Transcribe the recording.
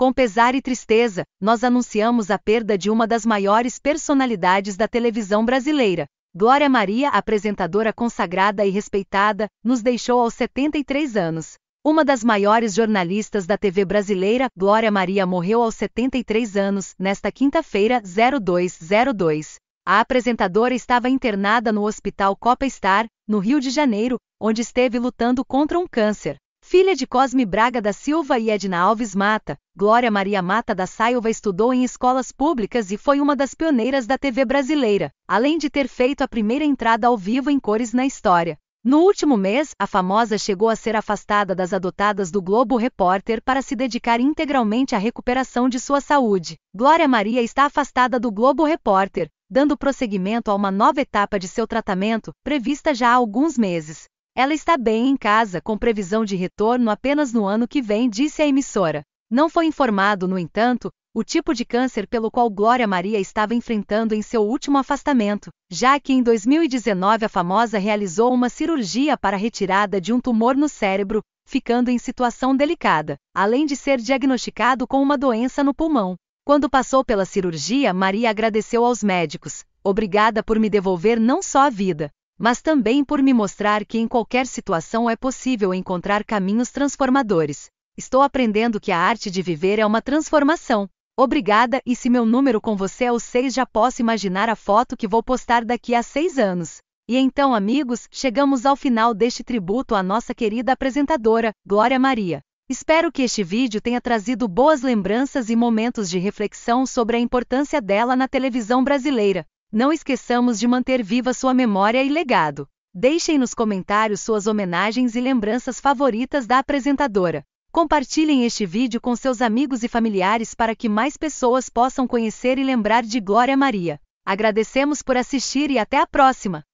Com pesar e tristeza, nós anunciamos a perda de uma das maiores personalidades da televisão brasileira. Glória Maria, apresentadora consagrada e respeitada, nos deixou aos 73 anos. Uma das maiores jornalistas da TV brasileira, Glória Maria morreu aos 73 anos, nesta quinta-feira, 0202. A apresentadora estava internada no Hospital Copa Star, no Rio de Janeiro, onde esteve lutando contra um câncer. Filha de Cosme Braga da Silva e Edna Alves Mata, Glória Maria Mata da Silva estudou em escolas públicas e foi uma das pioneiras da TV brasileira, além de ter feito a primeira entrada ao vivo em cores na história. No último mês, a famosa chegou a ser afastada das adotadas do Globo Repórter para se dedicar integralmente à recuperação de sua saúde. Glória Maria está afastada do Globo Repórter, dando prosseguimento a uma nova etapa de seu tratamento, prevista já há alguns meses. Ela está bem em casa com previsão de retorno apenas no ano que vem, disse a emissora. Não foi informado, no entanto, o tipo de câncer pelo qual Glória Maria estava enfrentando em seu último afastamento, já que em 2019 a famosa realizou uma cirurgia para retirada de um tumor no cérebro, ficando em situação delicada, além de ser diagnosticado com uma doença no pulmão. Quando passou pela cirurgia, Maria agradeceu aos médicos, obrigada por me devolver não só a vida, mas também por me mostrar que em qualquer situação é possível encontrar caminhos transformadores. Estou aprendendo que a arte de viver é uma transformação. Obrigada, e se meu número com você é o 6, já posso imaginar a foto que vou postar daqui a 6 anos. E então, amigos, chegamos ao final deste tributo à nossa querida apresentadora, Glória Maria. Espero que este vídeo tenha trazido boas lembranças e momentos de reflexão sobre a importância dela na televisão brasileira. Não esqueçamos de manter viva sua memória e legado. Deixem nos comentários suas homenagens e lembranças favoritas da apresentadora. Compartilhem este vídeo com seus amigos e familiares para que mais pessoas possam conhecer e lembrar de Glória Maria. Agradecemos por assistir e até a próxima!